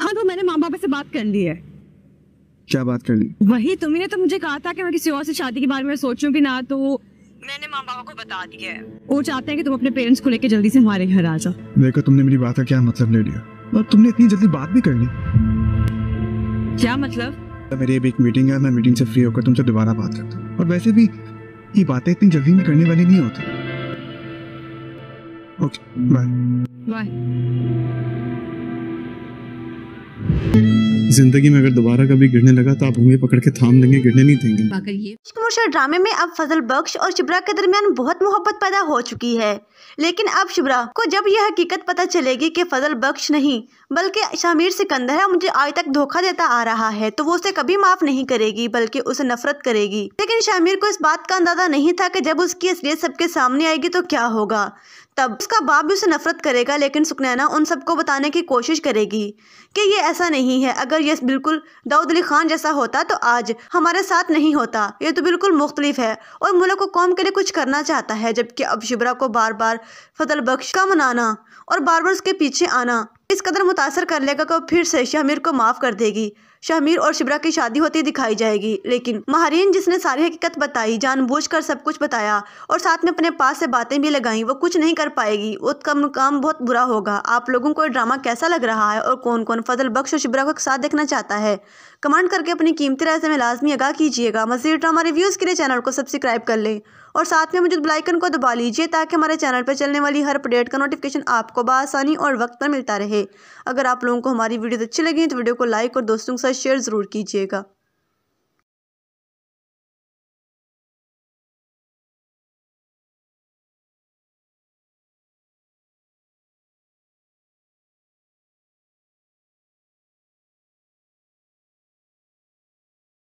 हाँ तो मैंने माँ बापा से बात कर ली है क्या बात कर ली वही तुम्हें तो मुझे कहा था कि मैं किसी और से शादी के बारे में सोचूं भी ना तो मैंने माँ बाबा को बता दिया है वो चाहते हैं कि तुम अपने पेरेंट्स को लेकर जल्दी से हमारे घर आ जाओ देखो तुमने मेरी बात का क्या मतलब ले लिया और तुमने इतनी जल्दी बात भी कर ली क्या मतलब तो मेरी अभी एक मीटिंग है मैं मीटिंग से फ्री होकर तुमसे दोबारा बात करता हूँ और वैसे भी ये बातें इतनी जल्दी में करने वाली नहीं होती ओके बाय बाय जिंदगी में अगर दोबारा कभी गिरने लगा तो आप उंगली पकड़ के थाम लेंगे गिरने नहीं देंगे कमर्शियल ड्रामे में अब फजल बख्श और शिबरा के दरमियान बहुत मोहब्बत पैदा हो चुकी है लेकिन अब शिबरा को जब यह हकीकत पता चलेगी कि फजल बख्श नहीं बल्कि शामिर सिकंदर है मुझे आज तक धोखा देता आ रहा है तो वो उसे कभी माफ नहीं करेगी बल्कि उसे नफरत करेगी लेकिन शामिर को इस बात का अंदाजा नहीं था कि जब उसकी असलियत सबके सामने आएगी तो क्या होगा तब उसका बाप भी उसे नफरत करेगा लेकिन सुकनैना उन सबको बताने की कोशिश करेगी कि ये ऐसा नहीं है अगर ये बिल्कुल दाऊद अली खान जैसा होता तो आज हमारे साथ नहीं होता ये तो बिल्कुल मुख्तलिफ है और मुल्क को कौम के लिए कुछ करना चाहता है जबकि अब शिबरा को बार बार फतल बख्श का मनाना और बार बार उसके पीछे आना इस कदर मुतासर कर लेगा कि फिर से शामिर को माफ़ कर देगी शामिर और शिबरा की शादी होती दिखाई जाएगी लेकिन माहरीन जिसने सारी हकीकत बताई जानबूझकर सब कुछ बताया और साथ में अपने पास से बातें भी लगाई वो कुछ नहीं कर पाएगी उसका मुकाम बहुत बुरा होगा आप लोगों को ड्रामा कैसा लग रहा है और कौन कौन फजल बख्श और शिबरा को एक साथ देखना चाहता है कमेंट करके अपनी कीमती राय से लाजमी आगा कीजिएगा मजीद ड्रामा रिव्यूज़ के लिए चैनल को सब्सक्राइब कर लें और साथ में मुझे बेलाइकन को दबा लीजिए ताकि हमारे चैनल पर चलने वाली हर अपडेट का नोटिफिकेशन आपको बसानी और वक्त पर मिलता रहे अगर आप लोगों को हमारी वीडियो अच्छी लगी तो वीडियो को लाइक और दोस्तों के साथ शेयर ज़रूर कीजिएगा